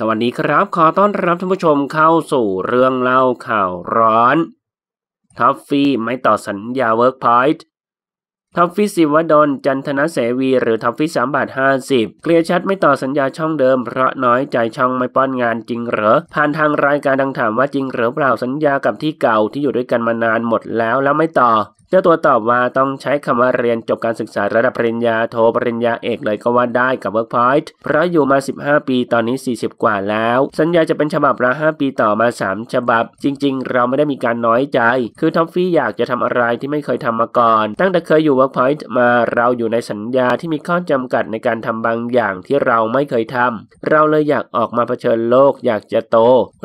สวัสดีครับขอต้อนรับท่านผู้ชมเข้าสู่เรื่องเล่าข่าวร้อนทัฟฟี่ไม่ต่อสัญญาเวิร์กพอยต์ทัฟฟี่สิวดนจันทนเสวี หรือทัฟฟี่สามบาทห้าสิบเคลียร์ชัดไม่ต่อสัญญาช่องเดิม เพราะน้อยใจช่องไม่ป้อนงานจริงเหรอ ผ่านทางรายการดังถามว่าจริงหรือเปล่าสัญญากับที่เก่าที่อยู่ด้วยกันมานานหมดแล้วแล้วไม่ต่อเจ้าตัวตอบว่าต้องใช้คำว่าเรียนจบการศึกษาระดับปริญญาโทรปริญญาเอกเลยก็ว่าได้กับ Workpoint เพราะอยู่มา 15 ปีตอนนี้ 40 กว่าแล้ว สัญญาจะเป็นฉบับละ5 ปีต่อมา 3 ฉบับ จริง ๆ เราไม่ได้มีการน้อยใจ คือท็อฟฟี่อยากจะทำอะไรที่ไม่เคยทำมาก่อน ตั้งแต่เคยอยู่ Workpoint มาเราอยู่ในสัญญาที่มีข้อจำกัดในการทำบางอย่างที่เราไม่เคยทำเราเลยอยากออกมาเผชิญโลกอยากจะโต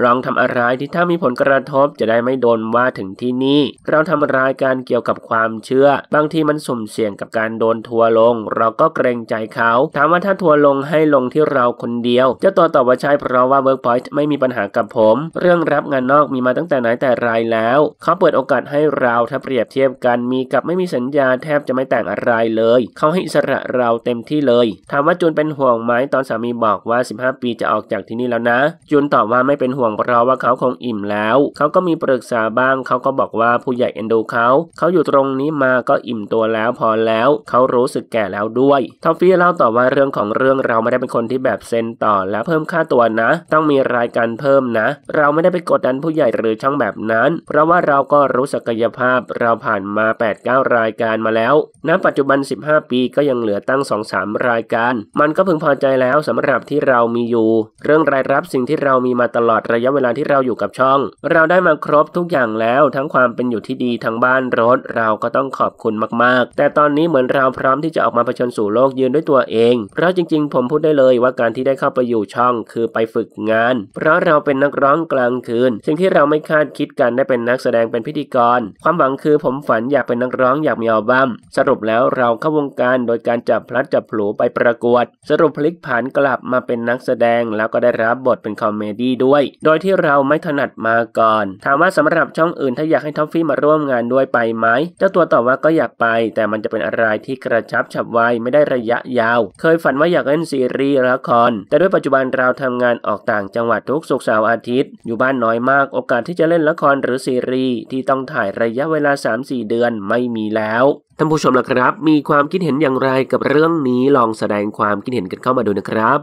ลองทำอะไรที่ถ้ามีผลกระทบจะได้ไม่โดนว่าถึงที่นี่เราทำรายการเกี่ยวกับับความเชื่อ บางทีมันสุ่มเสี่ยงกับการโดนทัวลงเราก็เกรงใจเขา ถามว่าถ้าทัวลงให้ลงที่เราคนเดียวเจ้าตัวตอบว่าใช่เพราะว่า Workpoint ไม่มีปัญหากับผม เรื่องรับงานนอกมีมาตั้งแต่ไหนแต่ไรแล้ว เขาเปิดโอกาสให้เราถ้าเปรียบเทียบกันมีกับไม่มีสัญญาแทบจะไม่แต่งอะไรเลย เขาให้อิสระเราเต็มที่เลยถามว่าจูนเป็นห่วงไหมตอนสามีบอกว่า 15 ปีจะออกจากที่นี่แล้วนะจูนตอบว่าไม่เป็นห่วงเพราะว่าเขาคงอิ่มแล้วเขาก็มีปรึกษาบ้างเขาก็บอกว่าผู้ใหญ่เอ็นดูเขาเขาอยูู่่ตรงนี้มาก็อิ่มตัวแล้วพอแล้ว เขารู้สึกแก่แล้วด้วยทอฟฟี่เล่าต่อว่าเรื่องของเรื่องเราไม่ได้เป็นคนที่แบบเซ็นต่อและเพิ่มค่าตัวนะต้องมีรายการเพิ่มนะ เราไม่ได้ไปกดดันผู้ใหญ่หรือช่องแบบนั้น เพราะว่าเราก็รู้ศักยภาพเราผ่านมา8ดรายการมาแล้วณปัจจุบัน 15 ปีก็ยังเหลือตั้ง2ารายการ มันก็พึงพอใจแล้วสำหรับที่เรามีอยู่ เรื่องรายรับสิ่งที่เรามีมาตลอดระยะเวลาที่เราอยู่กับช่อง เราได้มาครบทุกอย่างแล้วทั้งความเป็นอยู่ที่ดีทั้งบ้านรถเราก็ต้องขอบคุณมากๆ แต่ตอนนี้เหมือนเราพร้อมที่จะออกมาเผชิญสู่โลกยืนด้วยตัวเอง เพราะจริงๆ ผมพูดได้เลยว่าการที่ได้เข้าไปอยู่ช่องคือไปฝึกงาน เพราะเราเป็นนักร้องกลางคืนสิ่งที่เราไม่คาดคิดกันได้เป็นนักแสดงเป็นพิธีกร ความหวังคือผมฝันอยากเป็นนักร้องอยากมีอัลบั้ม สรุปแล้วเราเข้าวงการ โดยการจับพลัดจับผลูไปประกวด สรุปพลิกผันกลับมาเป็นนักแสดง แล้วก็ได้รับบทเป็นคอมเมดี้ด้วย โดยที่เราไม่ถนัดมาก่อน ถามว่าสำหรับช่องอื่นถ้าอยากให้ท็อฟฟี่มาร่วมงานด้วยไปไหมเจ้าตัวตอบว่าก็อยากไป แต่มันจะเป็นอะไรที่กระชับฉับไวไม่ได้ระยะยาว เคยฝันว่าอยากเล่นซีรีส์ละคร แต่ด้วยปัจจุบันเราทำงานออกต่างจังหวัดทุกสุกเสาร์อาทิตย์ อยู่บ้านน้อยมากโอกาสที่จะเล่นละครหรือซีรีส์ที่ต้องถ่ายระยะเวลา 3-4 เดือนไม่มีแล้วท่านผู้ชมล่ะครับ มีความคิดเห็นอย่างไรกับเรื่องนี้ลองแสดงความคิดเห็นกันเข้ามาดูนะครับ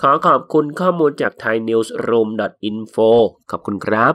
ขอขอบคุณข้อมูลจาก thainews.room.info ขอบคุณครับ